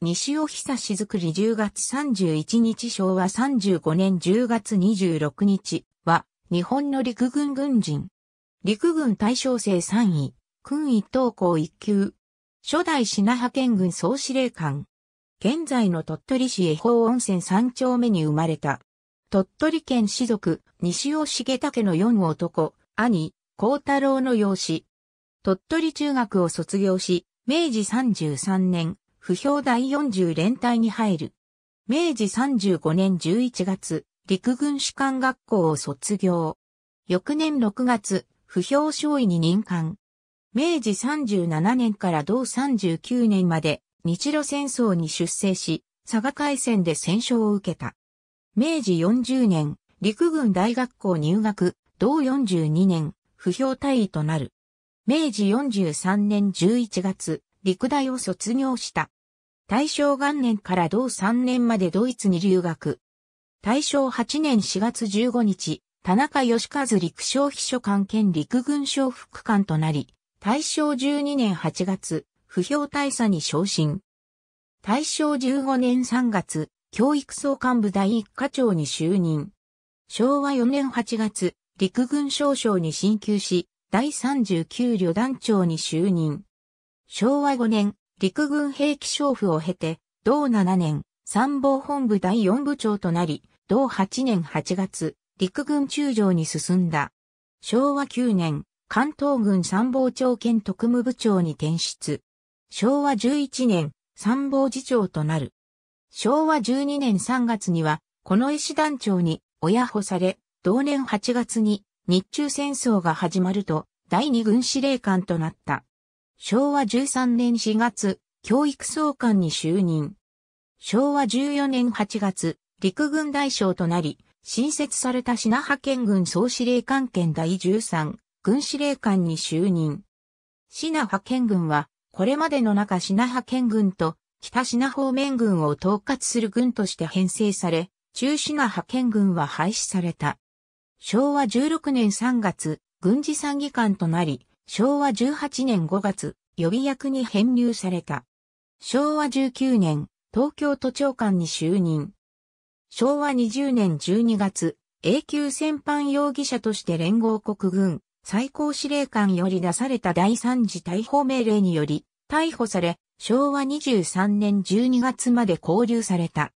西尾久志作り10月31日昭和35年10月26日は、日本の陸軍軍人。陸軍大将生3位、軍一等校1級。初代品派遣軍総司令官。現在の鳥取市恵方温泉3丁目に生まれた。鳥取県士族、西尾重武の4男、兄、幸太郎の養子。鳥取中学を卒業し、明治33年、不評第40連隊に入る。明治35年11月、陸軍士官学校を卒業。翌年6月、不評少尉に任官。明治37年から同39年まで日露戦争に出征し、佐賀海戦で戦勝を受けた。明治40年、陸軍大学校入学、同42年、不評隊位となる。明治43年11月、陸大を卒業した。大正元年から同3年までドイツに留学。大正8年4月15日、田中義和陸将秘書官兼陸軍省副官となり、大正12年8月、不評大佐に昇進。大正15年3月、教育総幹部第一課長に就任。昭和4年8月、陸軍少将に進級し、第39旅団長に就任。昭和5年、陸軍兵器商婦を経て、同7年、参謀本部第4部長となり、同8年8月、陸軍中将に進んだ。昭和9年、関東軍参謀長兼特務部長に転出。昭和11年、参謀次長となる。昭和12年3月には、この医師団長に親保され、同年8月に日中戦争が始まると、第二軍司令官となった。昭和13年4月、教育総監に就任。昭和14年8月、陸軍大将となり、新設された品派遣軍総司令官権第13軍司令官に就任。品派遣軍は、これまでの中品派遣軍と北品方面軍を統括する軍として編成され、中品派遣軍は廃止された。昭和16年3月、軍事参議官となり、昭和18年5月、予備役に編入された。昭和19年、東京都長官に就任。昭和20年12月、永久戦犯容疑者として連合国軍最高司令官より出された第三次逮捕命令により逮捕され、昭和23年12月まで拘留された。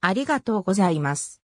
ありがとうございます。